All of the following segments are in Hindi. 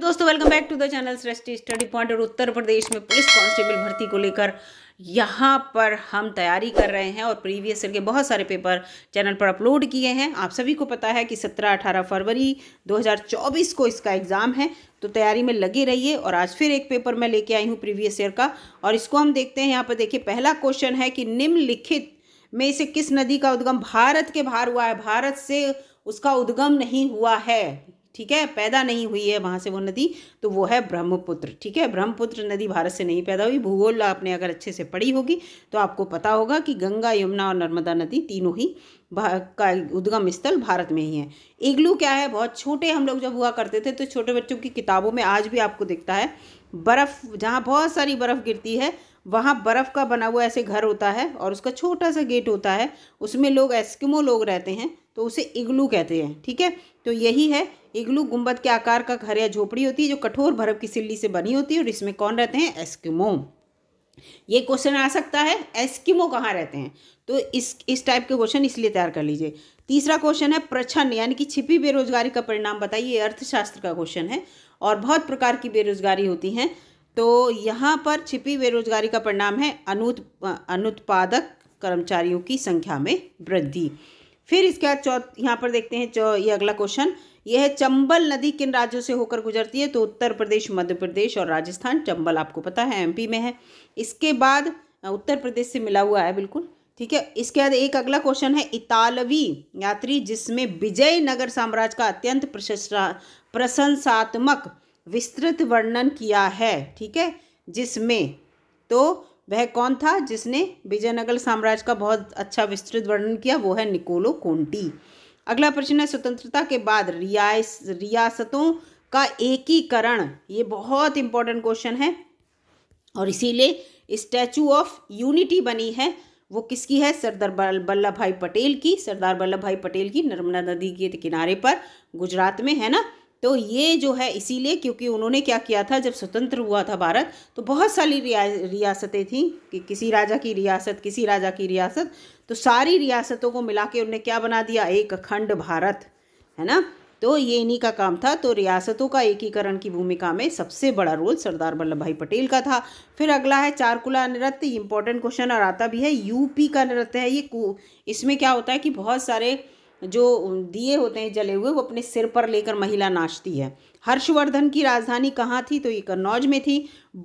दोस्तों welcome back to the channel Srishti study point और उत्तर प्रदेश में पुलिस कांस्टेबल भर्ती को लेकर यहाँ पर हम तैयारी कर रहे हैं और प्रीवियस ईयर के बहुत सारे पेपर चैनल पर अपलोड किए हैं आप सभी को पता है कि 17-18 फरवरी 2024 को इसका एग्ज़ाम है तो तैयारी में लगे रहिए और आज फिर एक पेपर मैं लेके आई हूँ प्रीवियस ईयर का और इसको हम देखते हैं यहाँ पर देखिए पहला क्वेश्चन है कि निम्नलिखित में से किस नदी का उद्गम भारत के बाहर हुआ है भारत से उसका उद्गम नहीं हुआ है ठीक है पैदा नहीं हुई है वहाँ से वो नदी तो वो है ब्रह्मपुत्र ठीक है ब्रह्मपुत्र नदी भारत से नहीं पैदा हुई भूगोल आपने अगर अच्छे से पढ़ी होगी तो आपको पता होगा कि गंगा यमुना और नर्मदा नदी तीनों ही का उद्गम स्थल भारत में ही है इग्लू क्या है बहुत छोटे हम लोग जब हुआ करते थे तो छोटे बच्चों की किताबों में आज भी आपको दिखता है बर्फ़ जहाँ बहुत सारी बर्फ़ गिरती है वहाँ बर्फ़ का बना हुआ ऐसे घर होता है और उसका छोटा सा गेट होता है उसमें लोग एस्किमो लोग रहते हैं तो उसे इग्लू कहते हैं ठीक है तो यही है इग्लू गुंबद के आकार का घर या झोपड़ी होती है जो कठोर बर्फ की सिल्ली से बनी होती है और इसमें कौन रहते हैं एस्किमो ये क्वेश्चन आ सकता है एस्किमो कहाँ रहते हैं तो इस इस टाइप के क्वेश्चन इसलिए तैयार कर लीजिए तीसरा क्वेश्चन है प्रछन्न यानी कि छिपी बेरोजगारी का परिणाम बताइए अर्थशास्त्र का क्वेश्चन है और बहुत प्रकार की बेरोजगारी होती है तो यहाँ पर छिपी बेरोजगारी का परिणाम है अनुत अनुत्पादक कर्मचारियों की संख्या में वृद्धि फिर इसके बाद चौथ यहाँ पर देखते हैं ये अगला क्वेश्चन यह है चंबल नदी किन राज्यों से होकर गुजरती है तो उत्तर प्रदेश मध्य प्रदेश और राजस्थान चंबल आपको पता है एमपी में है इसके बाद उत्तर प्रदेश से मिला हुआ है बिल्कुल ठीक है इसके बाद एक अगला क्वेश्चन है इतालवी यात्री जिसमें विजय नगर साम्राज्य का अत्यंत प्रशंसात्मक विस्तृत वर्णन किया है ठीक है जिसमें तो वह कौन था जिसने विजयनगर साम्राज्य का बहुत अच्छा विस्तृत वर्णन किया वो है निकोलो कोंटी अगला प्रश्न है स्वतंत्रता के बाद रियासतों का एकीकरण ये बहुत इंपॉर्टेंट क्वेश्चन है और इसीलिए स्टैचू ऑफ यूनिटी बनी है वो किसकी है सरदार वल्लभ भाई पटेल की सरदार वल्लभ भाई पटेल की नर्मदा नदी के किनारे पर गुजरात में है ना तो ये जो है इसीलिए क्योंकि उन्होंने क्या किया था जब स्वतंत्र हुआ था भारत तो बहुत सारी रिया रियासतें थीं कि किसी राजा की रियासत किसी राजा की रियासत तो सारी रियासतों को मिला के उनने क्या बना दिया एक अखंड भारत है ना तो ये इन्हीं का काम था तो रियासतों का एकीकरण की भूमिका में सबसे बड़ा रोल सरदार वल्लभ भाई पटेल का था फिर अगला है चारकुला नृत्य इंपॉर्टेंट क्वेश्चन और आता भी है यूपी का नृत्य है ये इसमें क्या होता है कि बहुत सारे जो दिए होते हैं जले हुए वो अपने सिर पर लेकर महिला नाचती है हर्षवर्धन की राजधानी कहाँ थी तो ये कन्नौज में थी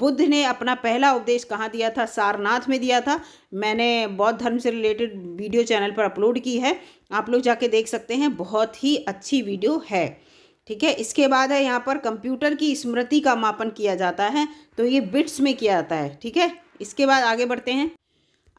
बुद्ध ने अपना पहला उपदेश कहाँ दिया था सारनाथ में दिया था मैंने बौद्ध धर्म से रिलेटेड वीडियो चैनल पर अपलोड की है आप लोग जाके देख सकते हैं बहुत ही अच्छी वीडियो है ठीक है इसके बाद है यहाँ पर कंप्यूटर की स्मृति का मापन किया जाता है तो ये बिट्स में किया जाता है ठीक है इसके बाद आगे बढ़ते हैं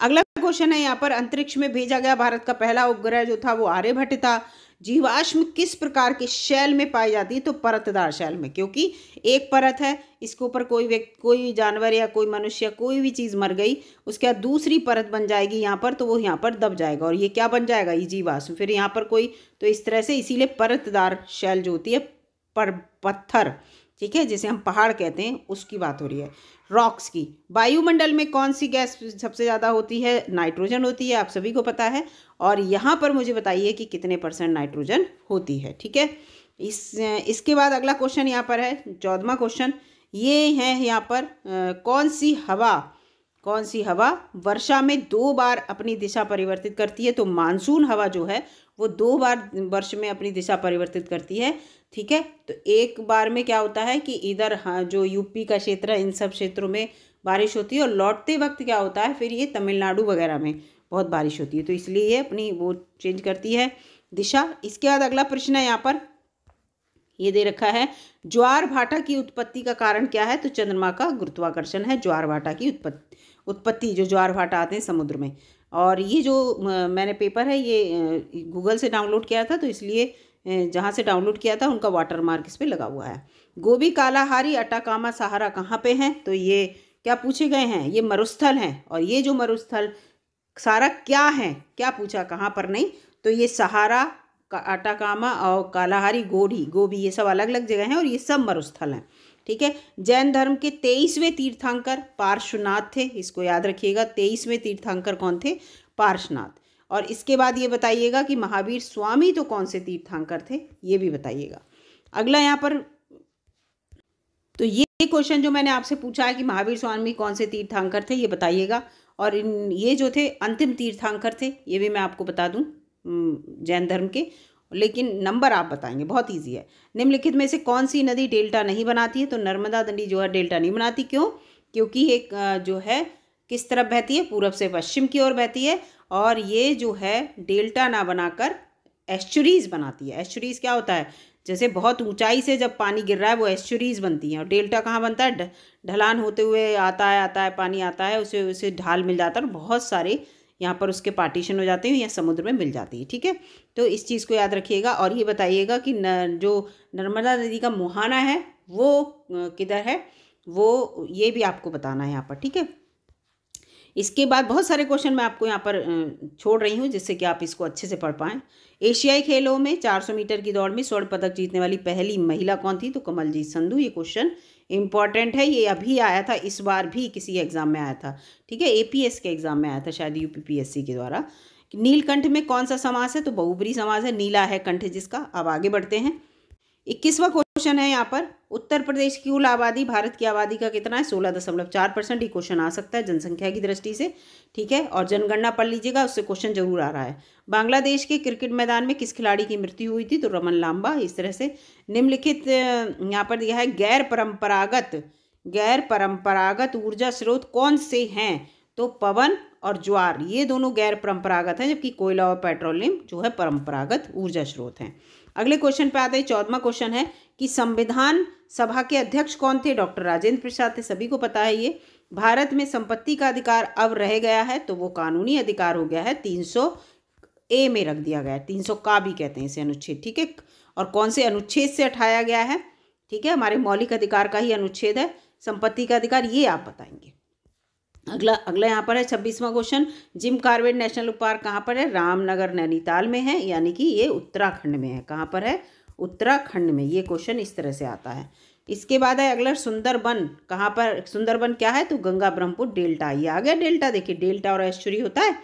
अगला क्वेश्चन है यहाँ पर अंतरिक्ष में भेजा गया भारत का पहला उपग्रह जो था वो आर्यभट्ट था जीवाश्म किस प्रकार के शैल में पाई जाती है तो परतदार शैल में क्योंकि एक परत है इसके ऊपर कोई व्यक्ति कोई भी जानवर या कोई मनुष्य कोई भी चीज़ मर गई उसके बाद दूसरी परत बन जाएगी यहाँ पर तो वो यहाँ पर दब जाएगा और ये क्या बन जाएगा ये जीवाश्म फिर यहाँ पर कोई तो इस तरह से इसीलिए परतदार शैल जो होती है पर पत्थर ठीक है जिसे हम पहाड़ कहते हैं उसकी बात हो रही है रॉक्स की वायुमंडल में कौन सी गैस सबसे ज़्यादा होती है नाइट्रोजन होती है आप सभी को पता है और यहाँ पर मुझे बताइए कि कितने परसेंट नाइट्रोजन होती है ठीक है इस इसके बाद अगला क्वेश्चन यहाँ पर है चौदवा क्वेश्चन ये है यहाँ पर आ, कौन सी हवा कौन सी हवा वर्षा में दो बार अपनी दिशा परिवर्तित करती है तो मानसून हवा जो है वो दो बार वर्ष में अपनी दिशा परिवर्तित करती है ठीक है तो एक बार में क्या होता है कि इधर हाँ जो यूपी का क्षेत्र है इन सब क्षेत्रों में बारिश होती है और लौटते वक्त क्या होता है फिर ये तमिलनाडु वगैरह में बहुत बारिश होती है तो इसलिए ये अपनी वो चेंज करती है दिशा इसके बाद अगला प्रश्न है यहाँ पर ये दे रखा है ज्वार भाटा की उत्पत्ति का कारण क्या है तो चंद्रमा का गुरुत्वाकर्षण है ज्वार भाटा की उत्पत्ति उत्पत्ति जो ज्वार भाटा आते हैं समुद्र में और ये जो मैंने पेपर है ये गूगल से डाउनलोड किया था तो इसलिए जहाँ से डाउनलोड किया था उनका वाटर मार्क इस पर लगा हुआ है गोभी कालाहारी अटाकामा सहारा कहाँ पे हैं तो ये क्या पूछे गए हैं ये मरुस्थल हैं और ये जो मरुस्थल सारा क्या है क्या पूछा कहाँ पर नहीं तो ये सहारा का और कालाहारी गोढ़ी गोभी ये सब अलग अलग जगह हैं और ये सब मरुस्थल हैं ठीक है जैन धर्म के तेईसवें तीर्थंकर पार्श्वनाथ थे इसको याद रखिएगा तेईसवें तीर्थंकर कौन थे पार्श्वनाथ और इसके बाद ये बताइएगा कि महावीर स्वामी तो कौन से तीर्थांकर थे ये भी बताइएगा अगला यहाँ पर तो ये क्वेश्चन जो मैंने आपसे पूछा है कि महावीर स्वामी कौन से तीर्थांकर थे ये बताइएगा और इन ये जो थे अंतिम तीर्थांकर थे ये भी मैं आपको बता दूं जैन धर्म के लेकिन नंबर आप बताएंगे बहुत ईजी है निम्नलिखित में से कौन सी नदी डेल्टा नहीं बनाती है तो नर्मदा नदी जो है डेल्टा नहीं बनाती क्यों क्योंकि एक जो है किस तरफ बहती है पूरब से पश्चिम की ओर बहती है और ये जो है डेल्टा ना बनाकर एस्चुरीज बनाती है एस्चुरीज क्या होता है जैसे बहुत ऊंचाई से जब पानी गिर रहा है वो एस्चुरीज बनती हैं और डेल्टा कहाँ बनता है ढलान होते हुए आता है आता है पानी आता है उसे उसे ढाल मिल जाता है और बहुत सारे यहाँ पर उसके पार्टीशन हो जाते हैं या समुद्र में मिल जाती है ठीक है तो इस चीज़ को याद रखिएगा और ये बताइएगा कि न, जो नर्मदा नदी का मुहाना है वो किधर है वो ये भी आपको बताना है यहाँ पर ठीक है इसके बाद बहुत सारे क्वेश्चन मैं आपको यहाँ पर छोड़ रही हूँ जिससे कि आप इसको अच्छे से पढ़ पाएँ एशियाई खेलों में 400 मीटर की दौड़ में स्वर्ण पदक जीतने वाली पहली महिला कौन थी तो कमलजीत संधू ये क्वेश्चन इंपॉर्टेंट है ये अभी आया था इस बार भी किसी एग्जाम में आया था ठीक है ए के एग्जाम में आया था शायद यू के द्वारा नीलकंठ में कौन सा समास है तो बहुबरी समास है नीला है कंठ जिसका अब आगे बढ़ते हैं इक्कीसवा क्वेश्चन है यहाँ पर उत्तर प्रदेश की कुल आबादी भारत की आबादी का कितना है सोलह दशमलव चार परसेंट ही क्वेश्चन आ सकता है जनसंख्या की दृष्टि से ठीक है और जनगणना पढ़ लीजिएगा उससे क्वेश्चन जरूर आ रहा है बांग्लादेश के क्रिकेट मैदान में किस खिलाड़ी की मृत्यु हुई थी तो रमन लांबा इस तरह से निम्नलिखित यहाँ पर दिया है गैर परंपरागत गैर परंपरागत ऊर्जा स्रोत कौन से हैं तो पवन और ज्वार ये दोनों गैर परंपरागत हैं जबकि कोयला और पेट्रोलियम जो है परंपरागत ऊर्जा स्रोत हैं अगले क्वेश्चन पे आते हैं चौदवा क्वेश्चन है कि संविधान सभा के अध्यक्ष कौन थे डॉक्टर राजेंद्र प्रसाद थे सभी को पता है ये भारत में संपत्ति का अधिकार अब रह गया है तो वो कानूनी अधिकार हो गया है तीन सौ ए में रख दिया गया है तीन सौ का भी कहते हैं इसे अनुच्छेद ठीक है और कौन से अनुच्छेद से हटाया गया है ठीक है हमारे मौलिक अधिकार का ही अनुच्छेद है संपत्ति का अधिकार ये आप बताएंगे अगला अगला यहाँ पर है छब्बीसवां question Jim Corbett national park कहाँ पर है रामनगर नैनीताल में है यानी कि ये उत्तराखंड में है कहाँ पर है उत्तराखंड में ये क्वेश्चन इस तरह से आता है इसके बाद है अगला सुंदरबन कहाँ पर सुंदरबन क्या है तो गंगा ब्रह्मपुर डेल्टा ये आ गया डेल्टा देखिए डेल्टा और ऐश्वर्य होता है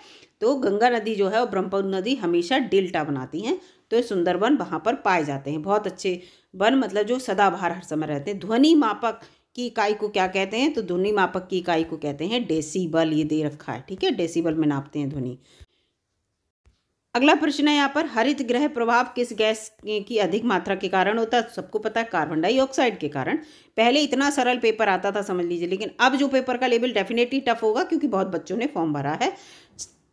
तो गंगा नदी जो है और ब्रह्मपुर नदी हमेशा डेल्टा बनाती हैं तो ये सुंदरबन वहाँ पर पाए जाते हैं बहुत अच्छे वन मतलब जो सदाबहार हर समय रहते हैं ध्वनि मापक की इकाई को क्या कहते हैं तो ध्वनि मापक की इकाई को कहते हैं डेसीबल ये दे रखा है ठीक है डेसीबल में नापते हैं ध्वनि अगला प्रश्न है यहाँ पर हरित ग्रह प्रभाव किस गैस की अधिक मात्रा के कारण होता है तो सबको पता है कार्बन डाइऑक्साइड के कारण पहले इतना सरल पेपर आता था समझ लीजिए लेकिन अब जो पेपर का लेवल डेफिनेटली टफ होगा क्योंकि बहुत बच्चों ने फॉर्म भरा है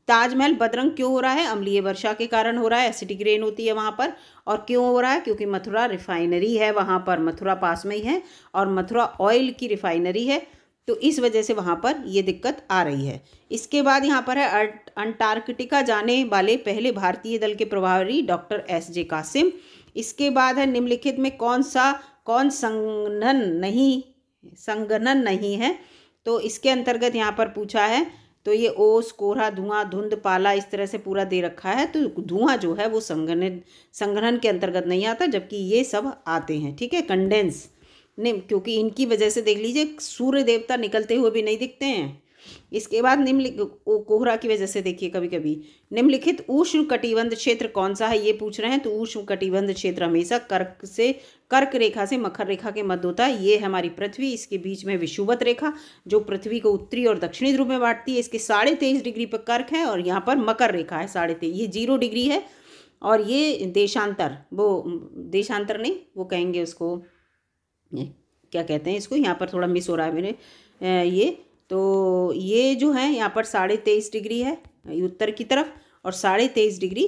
ताजमहल बदरंग क्यों हो रहा है अम्लीय वर्षा के कारण हो रहा है एसिडिक रेन होती है वहाँ पर और क्यों हो रहा है क्योंकि मथुरा रिफाइनरी है वहाँ पर मथुरा पास में ही है और मथुरा ऑयल की रिफाइनरी है तो इस वजह से वहाँ पर ये दिक्कत आ रही है इसके बाद यहाँ पर है अं-, अंटार्कटिका जाने वाले पहले भारतीय दल के प्रभारी डॉक्टर एस जे कासिम इसके बाद है निम्नलिखित में कौन सा कौन संगठन नहीं संगठन नहीं है तो इसके अंतर्गत यहाँ पर पूछा है तो ये ओस कोहरा धुआं धुंध पाला इस तरह से पूरा दे रखा है तो धुआं जो है वो संग्रहण संग्रहण के अंतर्गत नहीं आता जबकि ये सब आते हैं ठीक है कंडेंस नहीं क्योंकि इनकी वजह से देख लीजिए सूर्य देवता निकलते हुए भी नहीं दिखते हैं इसके बाद निम्नलिखित कोहरा की वजह से देखिए कभी कभी निम्नलिखित उष्ण कटिबंध क्षेत्र कौन सा है ये पूछ रहे हैं तो उष्ण कटिबंध क्षेत्र हमेशा कर्क से कर्क रेखा से मकर रेखा के मध्य होता है ये हमारी पृथ्वी इसके बीच में विषुवत रेखा जो पृथ्वी को उत्तरी और दक्षिणी ध्रुव में बांटती है इसके साढ़े तेईस डिग्री पर कर्क है और यहाँ पर मकर रेखा है साढ़े तेईस ये जीरो डिग्री है और ये देशांतर वो देशांतर नहीं वो कहेंगे उसको क्या कहते हैं इसको यहाँ पर थोड़ा मिस हो रहा है मेरे ये तो ये जो है यहाँ पर साढ़े तेईस डिग्री है उत्तर की तरफ और साढ़े तेईस डिग्री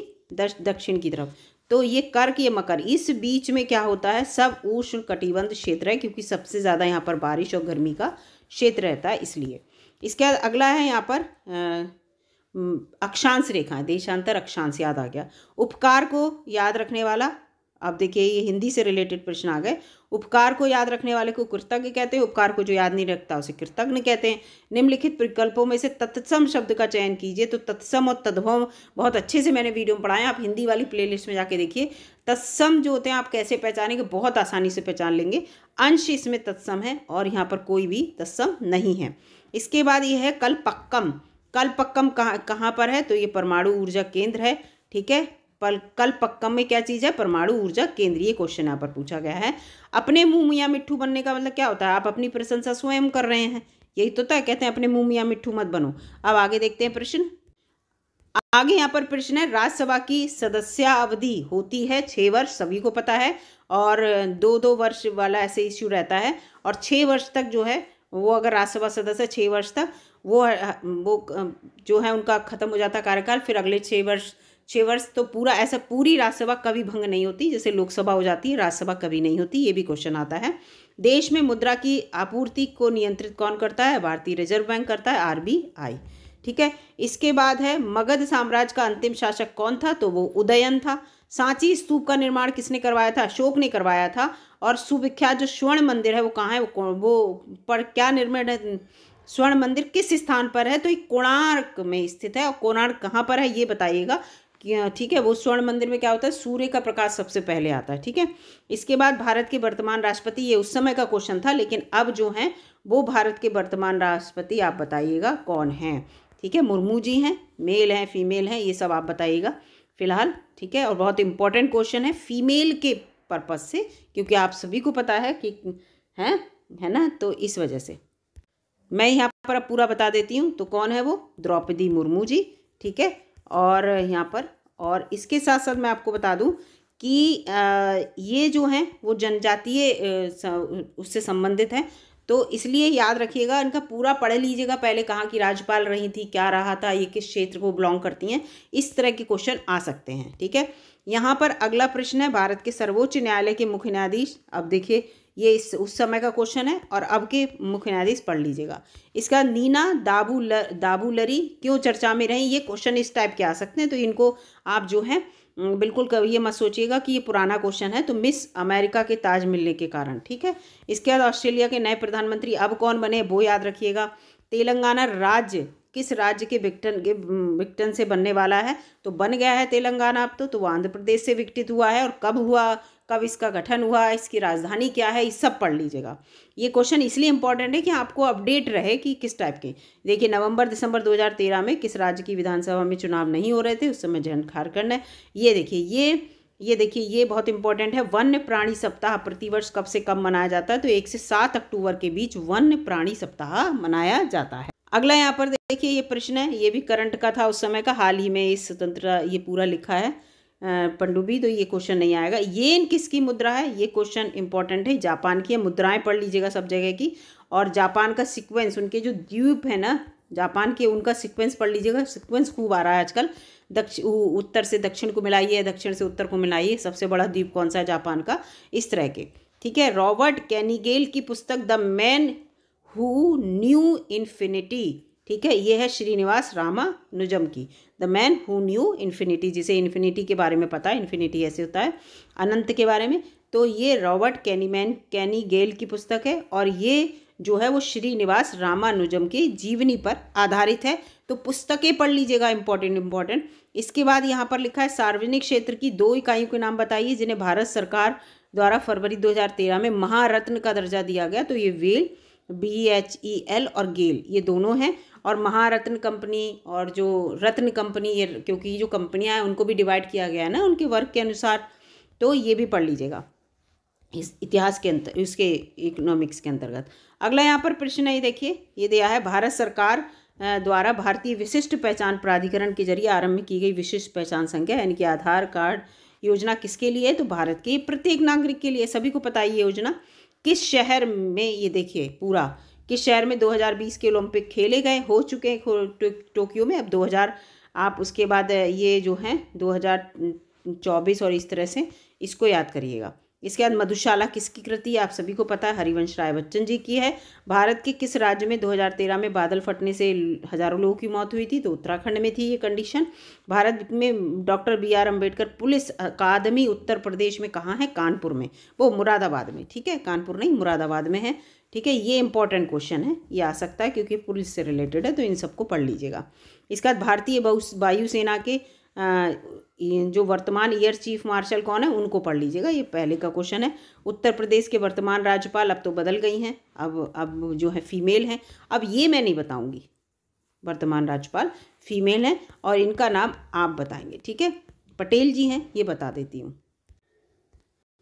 दक्षिण की तरफ तो ये कर्क ये मकर इस बीच में क्या होता है सब उष्ण कटिबंध क्षेत्र है क्योंकि सबसे ज़्यादा यहाँ पर बारिश और गर्मी का क्षेत्र रहता है इसलिए इसके बाद अगला है यहाँ पर अक्षांश रेखा देशांतर अक्षांश याद आ गया उपकार को याद रखने वाला अब देखिए ये हिंदी से रिलेटेड प्रश्न आ गए उपकार को याद रखने वाले को कृतज्ञ कहते हैं उपकार को जो याद नहीं रखता उसे कृतज्ञ कहते हैं निम्नलिखित विकल्पों में से तत्सम शब्द का चयन कीजिए तो तत्सम और तद्भव बहुत अच्छे से मैंने वीडियो में पढ़ाया आप हिंदी वाली प्लेलिस्ट में जाके देखिए तत्सम जो होते हैं आप कैसे पहचानेंगे बहुत आसानी से पहचान लेंगे अंश इसमें तत्सम है और यहाँ पर कोई भी तत्सम नहीं है इसके बाद ये है कलपक्कम कलपक्कम कहाँ कहाँ पर है तो ये परमाणु ऊर्जा केंद्र है ठीक है पल कल पक्कम में क्या चीज़ है परमाणु ऊर्जा केंद्रीय क्वेश्चन यहाँ पर पूछा गया है अपने मुँह मियाँ मिट्ठू बनने का मतलब क्या होता है आप अपनी प्रशंसा स्वयं कर रहे हैं यही तो तय कहते हैं अपने मुँह मियाँ मिट्ठू मत बनो अब आगे देखते हैं प्रश्न आगे यहाँ पर प्रश्न है राज्यसभा की सदस्य अवधि होती है छः वर्ष सभी को पता है और दो दो वर्ष वाला ऐसे इश्यू रहता है और छः वर्ष तक जो है वो अगर राज्यसभा सदस्य छः वर्ष तक वो वो जो है उनका ख़त्म हो जाता कार्यकाल फिर अगले छः वर्ष छः वर्ष तो पूरा ऐसा पूरी राज्यसभा कभी भंग नहीं होती जैसे लोकसभा हो जाती है राज्यसभा कभी नहीं होती ये भी क्वेश्चन आता है देश में मुद्रा की आपूर्ति को नियंत्रित कौन करता है भारतीय रिजर्व बैंक करता है आर ठीक है इसके बाद है मगध साम्राज्य का अंतिम शासक कौन था तो वो उदयन था सांची स्तूप का निर्माण किसने करवाया था अशोक ने करवाया था और सुविख्यात जो स्वर्ण मंदिर है वो कहाँ है वो वो पर क्या निर्माण है स्वर्ण मंदिर किस स्थान पर है तो ये कोणार्क में स्थित है और कोणार्क कहाँ पर है ये बताइएगा ठीक है वो स्वर्ण मंदिर में क्या होता है सूर्य का प्रकाश सबसे पहले आता है ठीक है इसके बाद भारत के वर्तमान राष्ट्रपति ये उस समय का क्वेश्चन था लेकिन अब जो है वो भारत के वर्तमान राष्ट्रपति आप बताइएगा कौन है ठीक है मुर्मू जी हैं मेल हैं फीमेल हैं ये सब आप बताइएगा फिलहाल ठीक है और बहुत इंपॉर्टेंट क्वेश्चन है फीमेल के पर्पज़ से क्योंकि आप सभी को पता है कि हैं है ना तो इस वजह से मैं यहाँ पर अब पूरा बता देती हूँ तो कौन है वो द्रौपदी मुर्मू जी ठीक है और यहाँ पर और इसके साथ साथ मैं आपको बता दूँ कि ये जो हैं वो जनजातीय उससे संबंधित हैं तो इसलिए याद रखिएगा इनका पूरा पढ़ लीजिएगा पहले कहाँ की राज्यपाल रही थी क्या रहा था ये किस क्षेत्र को बिलोंग करती हैं इस तरह के क्वेश्चन आ सकते हैं ठीक है यहाँ पर अगला प्रश्न है भारत के सर्वोच्च न्यायालय के मुख्य न्यायाधीश अब देखिए ये इस उस समय का क्वेश्चन है और अब के मुख्य न्यायाधीश पढ़ लीजिएगा इसका नीना दाबू ल, दाबू लरी क्यों चर्चा में रहें ये क्वेश्चन इस टाइप के आ सकते हैं तो इनको आप जो है बिल्कुल कभी ये मत सोचिएगा कि ये पुराना क्वेश्चन है तो मिस अमेरिका के ताज मिलने के कारण ठीक है इसके बाद ऑस्ट्रेलिया के नए प्रधानमंत्री अब कौन बने वो याद रखिएगा तेलंगाना राज्य किस राज्य के विक्टन के विक्टन से बनने वाला है तो बन गया है तेलंगाना अब तो तो वो आंध्र प्रदेश से विकटित हुआ है और कब हुआ कब इसका गठन हुआ इसकी राजधानी क्या है ये सब पढ़ लीजिएगा ये क्वेश्चन इसलिए इंपॉर्टेंट है कि आपको अपडेट रहे कि किस टाइप के देखिए नवंबर दिसंबर 2013 में किस राज्य की विधानसभा में चुनाव नहीं हो रहे थे उस समय जन खारखंड है ये देखिए ये ये देखिए ये बहुत इंपॉर्टेंट है वन्य प्राणी सप्ताह प्रतिवर्ष कब से कब मनाया जाता है तो एक से सात अक्टूबर के बीच वन्य प्राणी सप्ताह मनाया जाता है अगला यहाँ पर देखिए ये प्रश्न है ये भी करंट का था उस समय का हाल ही में इस स्वतंत्रता ये पूरा लिखा है पंडुबी तो ये क्वेश्चन नहीं आएगा येन किसकी मुद्रा है ये क्वेश्चन इंपॉर्टेंट है जापान की है मुद्राएं पढ़ लीजिएगा सब जगह की और जापान का सीक्वेंस उनके जो द्वीप है ना जापान के उनका सीक्वेंस पढ़ लीजिएगा सीक्वेंस खूब आ रहा है आजकल दक्षिण उत्तर से दक्षिण को मिलाइए दक्षिण से उत्तर को मिलाइए सबसे बड़ा द्वीप कौन सा है जापान का इस तरह के ठीक है रॉबर्ट कैनिगेल की पुस्तक the man who knew infinity ठीक है ये है श्रीनिवास रामानुजम की the man who knew infinity जिसे इन्फिनिटी के बारे में पता है इन्फिनिटी ऐसे होता है अनंत के बारे में तो ये रॉबर्ट कैनीमैन कैनी गेल की पुस्तक है और ये जो है वो श्रीनिवास रामानुजम की जीवनी पर आधारित है तो पुस्तकें पढ़ लीजिएगा इंपॉर्टेंट इम्पॉर्टेंट इसके बाद यहाँ पर लिखा है सार्वजनिक क्षेत्र की दो इकाइयों के नाम बताइए जिन्हें भारत सरकार द्वारा फरवरी 2013 में महारत्न का दर्जा दिया गया तो ये well B H E L और गेल ये दोनों हैं और महारत्न कंपनी और जो रत्न कंपनी ये क्योंकि जो कंपनियां हैं उनको भी डिवाइड किया गया है ना उनके वर्क के अनुसार तो ये भी पढ़ लीजिएगा इस इतिहास के अंतर इसके इकोनॉमिक्स के अंतर्गत अगला यहाँ पर प्रश्न है देखिए ये दिया है भारत सरकार द्वारा भारतीय विशिष्ट पहचान प्राधिकरण के जरिए आरंभ की गई विशिष्ट पहचान संख्या यानी कि आधार कार्ड योजना किसके लिए तो भारत के प्रत्येक नागरिक के लिए सभी को पता है ये योजना किस शहर में ये देखिए पूरा किस शहर में 2020 के ओलंपिक खेले गए हो चुके हैं टोक्यो में अब 2000 आप उसके बाद ये जो हैं 2024 और इस तरह से इसको याद करिएगा इसके बाद मधुशाला किसकी कृति है आप सभी को पता है हरिवंश राय बच्चन जी की है भारत के किस राज्य में 2013 में बादल फटने से हजारों लोगों की मौत हुई थी तो उत्तराखंड में थी ये कंडीशन भारत में doctor B R Ambedkar police academy Uttar Pradesh में कहाँ है कानपुर में वो मुरादाबाद में ठीक है कानपुर नहीं मुरादाबाद में है ठीक है ये इंपॉर्टेंट क्वेश्चन है ये आ सकता है क्योंकि पुलिस से रिलेटेड है तो इन सबको पढ़ लीजिएगा इसके बाद भारतीय वायुसेना के जो वर्तमान ईयर चीफ मार्शल कौन है उनको पढ़ लीजिएगा ये पहले का क्वेश्चन है उत्तर प्रदेश के वर्तमान राज्यपाल अब तो बदल गई हैं अब अब जो है फीमेल हैं अब ये मैं नहीं बताऊंगी वर्तमान राज्यपाल फीमेल हैं और इनका नाम आप बताएंगे ठीक है पटेल जी हैं ये बता देती हूँ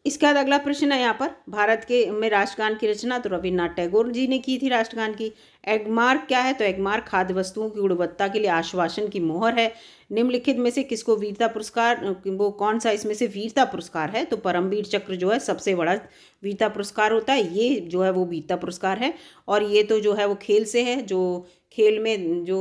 इसके बाद अगला प्रश्न है यहाँ पर भारत के में राष्ट्रगान की रचना तो रविन्द्रनाथ टैगोर जी ने की थी राष्ट्रगान की एगमार्क क्या है तो एगमार्क खाद्य वस्तुओं की गुणवत्ता के लिए आश्वासन की मोहर है निम्नलिखित में से किसको वीरता पुरस्कार वो कौन सा इसमें से वीरता पुरस्कार है तो परमवीर चक्र जो है सबसे बड़ा वीरता पुरस्कार होता है ये जो है वो वीरता पुरस्कार है और ये तो जो है वो खेल से है जो खेल में जो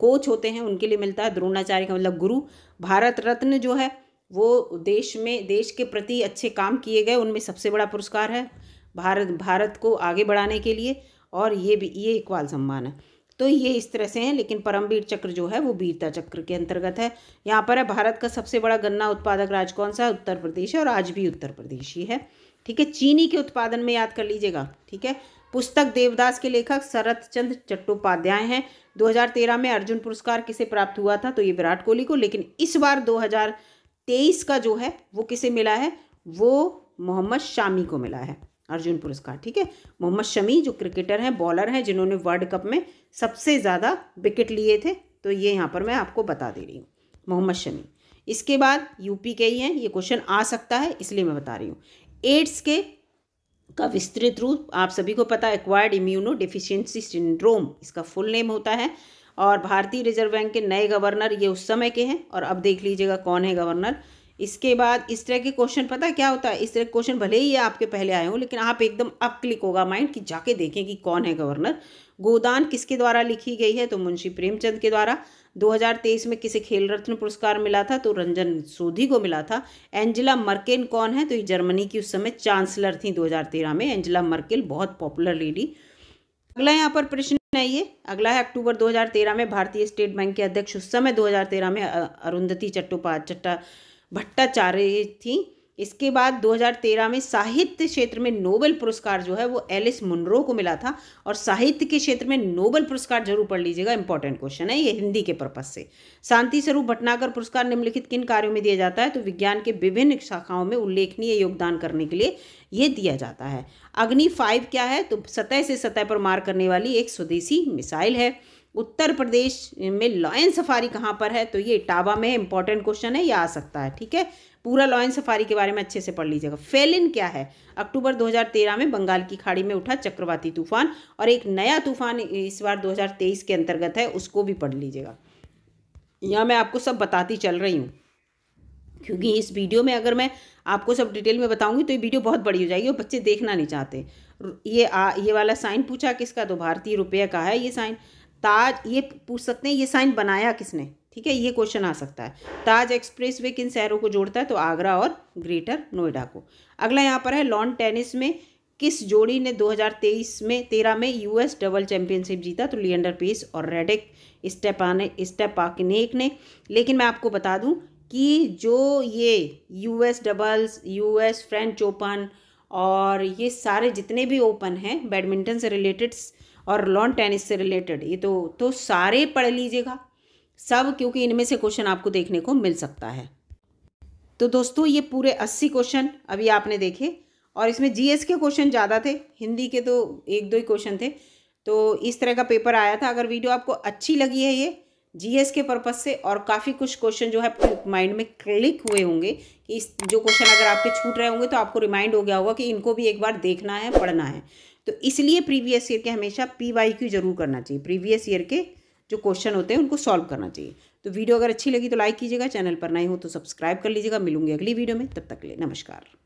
कोच होते हैं उनके लिए मिलता है द्रोणाचार्य का मतलब गुरु भारत रत्न जो है वो देश में देश के प्रति अच्छे काम किए गए उनमें सबसे बड़ा पुरस्कार है भारत भारत को आगे बढ़ाने के लिए और ये भी ये इकबाल सम्मान है तो ये इस तरह से हैं लेकिन परमवीर चक्र जो है वो वीरता चक्र के अंतर्गत है यहाँ पर है भारत का सबसे बड़ा गन्ना उत्पादक राज्य कौन सा है उत्तर प्रदेश है और आज भी उत्तर प्रदेश ही है ठीक है चीनी के उत्पादन में याद कर लीजिएगा ठीक है पुस्तक देवदास के लेखक शरत चंद्र चट्टोपाध्याय हैं 2013 में अर्जुन पुरस्कार किसे प्राप्त हुआ था तो ये विराट कोहली को लेकिन इस बार 2000 तेईस का जो है वो किसे मिला है वो मोहम्मद शामी को मिला है अर्जुन पुरस्कार ठीक है मोहम्मद शमी जो क्रिकेटर हैं बॉलर हैं जिन्होंने वर्ल्ड कप में सबसे ज़्यादा विकेट लिए थे तो ये यहाँ पर मैं आपको बता दे रही हूँ मोहम्मद शमी इसके बाद यूपी के ही हैं ये क्वेश्चन आ सकता है इसलिए मैं बता रही हूँ एड्स के का विस्तृत रूप आप सभी को पता एक्वायर्ड इम्यूनो डिफिशियंसी सिंड्रोम इसका फुल नेम होता है और भारतीय रिजर्व बैंक के नए गवर्नर ये उस समय के हैं और अब देख लीजिएगा कौन है गवर्नर इसके बाद इस तरह के क्वेश्चन पता है क्या होता है इस तरह के क्वेश्चन भले ही आपके पहले आए हों लेकिन आप एकदम अब क्लिक होगा माइंड कि जाके देखें कि कौन है गवर्नर गोदान किसके द्वारा लिखी गई है तो मुंशी प्रेमचंद के द्वारा 2023 में किसे खेल रत्न पुरस्कार मिला था तो रंजन सोधी को मिला था एंजिला मर्केन कौन है तो ये जर्मनी की उस समय चांसलर थी 2013 में एंजिला मर्केल बहुत पॉपुलर लेडी अगला यहाँ पर प्रश्न है ये अगला है अक्टूबर 2013 में भारतीय स्टेट बैंक के अध्यक्ष उस समय 2013 में अरुंधति चट्टोपाध्याय चट्टा भट्टाचार्य थी इसके बाद 2013 में साहित्य क्षेत्र में नोबेल पुरस्कार जो है वो एलिस मुनरो को मिला था और साहित्य के क्षेत्र में नोबेल पुरस्कार जरूर पढ़ लीजिएगा इंपॉर्टेंट क्वेश्चन है ये हिंदी के पर्पज से शांति स्वरूप भटनागर पुरस्कार निम्नलिखित किन कार्यों में दिया जाता है तो विज्ञान के विभिन्न शाखाओं में उल्लेखनीय योगदान करने के लिए ये दिया जाता है अग्नि फाइव क्या है तो सतह से सतह पर मार करने वाली एक स्वदेशी मिसाइल है उत्तर प्रदेश में लॉयन सफारी कहाँ पर है तो ये इटावा में इंपॉर्टेंट क्वेश्चन है ये आ सकता है ठीक है पूरा लॉयन सफारी के बारे में अच्छे से पढ़ लीजिएगा फेलिन क्या है अक्टूबर 2013 में बंगाल की खाड़ी में उठा चक्रवाती तूफान और एक नया तूफान इस बार 2023 के अंतर्गत है उसको भी पढ़ लीजिएगा यह मैं आपको सब बताती चल रही हूँ क्योंकि इस वीडियो में अगर मैं आपको सब डिटेल में बताऊंगी तो ये वीडियो बहुत बड़ी हो जाएगी और बच्चे देखना नहीं चाहते ये आ, ये वाला साइन पूछा किसका तो भारतीय रुपये का है ये साइन ताज ये पूछ सकते हैं ये साइन बनाया किसने ठीक है ये क्वेश्चन आ सकता है ताज एक्सप्रेस वे किन शहरों को जोड़ता है तो आगरा और ग्रेटर नोएडा को अगला यहाँ पर है लॉन टेनिस में किस जोड़ी ने 2023 में तेरह में यूएस डबल चैंपियनशिप जीता तो लियंडर पेस और रेडिक स्टेपाने स्टेपाकनेक ने लेकिन मैं आपको बता दूं कि जो ये US doubles US French Open और ये सारे जितने भी ओपन हैं बैडमिंटन से रिलेटेड और लॉन टेनिस से रिलेटेड ये तो तो सारे पढ़ लीजिएगा सब क्योंकि इनमें से क्वेश्चन आपको देखने को मिल सकता है तो दोस्तों ये पूरे अस्सी क्वेश्चन अभी आपने देखे और इसमें जीएस के क्वेश्चन ज़्यादा थे हिंदी के तो एक दो ही क्वेश्चन थे तो इस तरह का पेपर आया था अगर वीडियो आपको अच्छी लगी है ये जीएस के पर्पज़ से और काफ़ी कुछ क्वेश्चन जो है माइंड में क्लिक हुए होंगे कि इस जो क्वेश्चन अगर आपके छूट रहे होंगे तो आपको रिमाइंड हो गया होगा कि इनको भी एक बार देखना है पढ़ना है तो इसलिए प्रीवियस ईयर के हमेशा पी वाई क्यू जरूर करना चाहिए प्रीवियस ईयर के जो क्वेश्चन होते हैं उनको सॉल्व करना चाहिए तो वीडियो अगर अच्छी लगी तो लाइक कीजिएगा चैनल पर नए हो तो सब्सक्राइब कर लीजिएगा मिलूंगी अगली वीडियो में तब तक ले नमस्कार